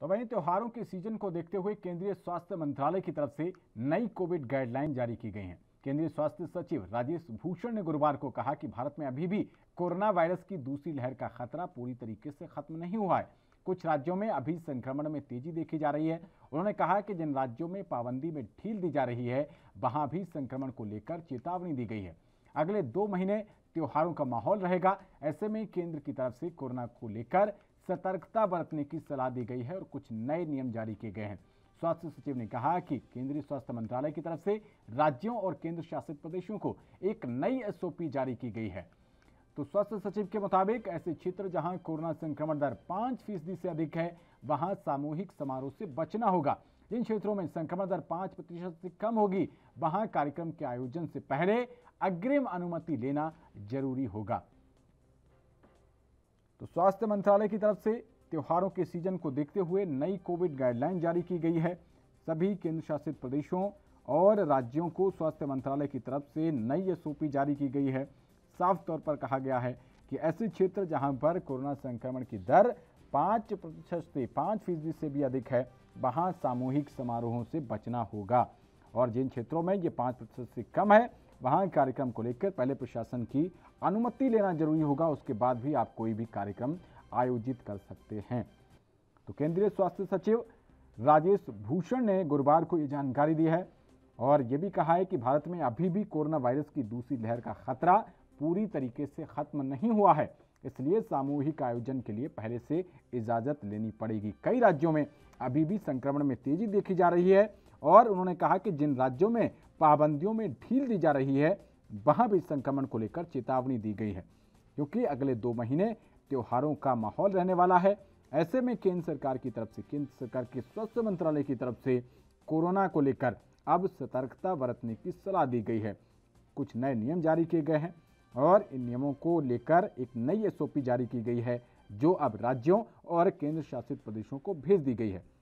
तो वहीं त्योहारों के सीजन को देखते हुए केंद्रीय स्वास्थ्य मंत्रालय की तरफ से नई कोविड गाइडलाइन जारी की गई हैं केंद्रीय स्वास्थ्य सचिव राजेश भूषण ने गुरुवार को कहा कि भारत में अभी भी कोरोना वायरस की दूसरी लहर का खतरा पूरी तरीके से खत्म नहीं हुआ है कुछ राज्यों में अभी संक्रमण में तेजी देखी जा रही है उन्होंने कहा कि जिन राज्यों में पाबंदी में ढील दी जा रही है वहां भी संक्रमण को लेकर चेतावनी दी गई है अगले दो महीने त्योहारों का माहौल रहेगा ऐसे में केंद्र की तरफ से कोरोना को लेकर सतर्कता बरतने की सलाह दी गई है और कुछ नए नियम जारी किए गए हैं स्वास्थ्य सचिव ने कहा कि केंद्रीय स्वास्थ्य मंत्रालय की तरफ से राज्यों और केंद्र शासित प्रदेशों को एक नई एसओपी जारी की गई है तो स्वास्थ्य सचिव के मुताबिक ऐसे क्षेत्र जहां कोरोना संक्रमण दर पांच फीसदी से अधिक है वहां सामूहिक समारोह से बचना होगा जिन क्षेत्रों में संक्रमण दर पांच प्रतिशत से कम होगी वहां कार्यक्रम के आयोजन से पहले अग्रिम अनुमति लेना जरूरी होगा तो स्वास्थ्य मंत्रालय की तरफ से त्योहारों के सीजन को देखते हुए नई कोविड गाइडलाइन जारी की गई है सभी केंद्र शासित प्रदेशों और राज्यों को स्वास्थ्य मंत्रालय की तरफ से नई एस जारी की गई है साफ तौर पर कहा गया है कि ऐसे क्षेत्र जहां पर कोरोना संक्रमण की दर पाँच प्रतिशत से पाँच फीसदी से भी अधिक है वहां सामूहिक समारोहों से बचना होगा और जिन क्षेत्रों में ये पाँच प्रतिशत से कम है वहाँ कार्यक्रम को लेकर पहले प्रशासन की अनुमति लेना जरूरी होगा उसके बाद भी आप कोई भी कार्यक्रम आयोजित कर सकते हैं तो केंद्रीय स्वास्थ्य सचिव राजेश भूषण ने गुरुवार को ये जानकारी दी है और ये भी कहा है कि भारत में अभी भी कोरोना वायरस की दूसरी लहर का खतरा पूरी तरीके से खत्म नहीं हुआ है इसलिए सामूहिक आयोजन के लिए पहले से इजाजत लेनी पड़ेगी कई राज्यों में अभी भी संक्रमण में तेजी देखी जा रही है और उन्होंने कहा कि जिन राज्यों में पाबंदियों में ढील दी जा रही है वहां भी संक्रमण को लेकर चेतावनी दी गई है क्योंकि अगले दो महीने त्योहारों का माहौल रहने वाला है ऐसे में केंद्र सरकार की तरफ से केंद्र सरकार के स्वास्थ्य मंत्रालय की तरफ से कोरोना को लेकर अब सतर्कता बरतने की सलाह दी गई है कुछ नए नियम जारी किए गए हैं और इन नियमों को लेकर एक नई एसओपी जारी की गई है जो अब राज्यों और केंद्र शासित प्रदेशों को भेज दी गई है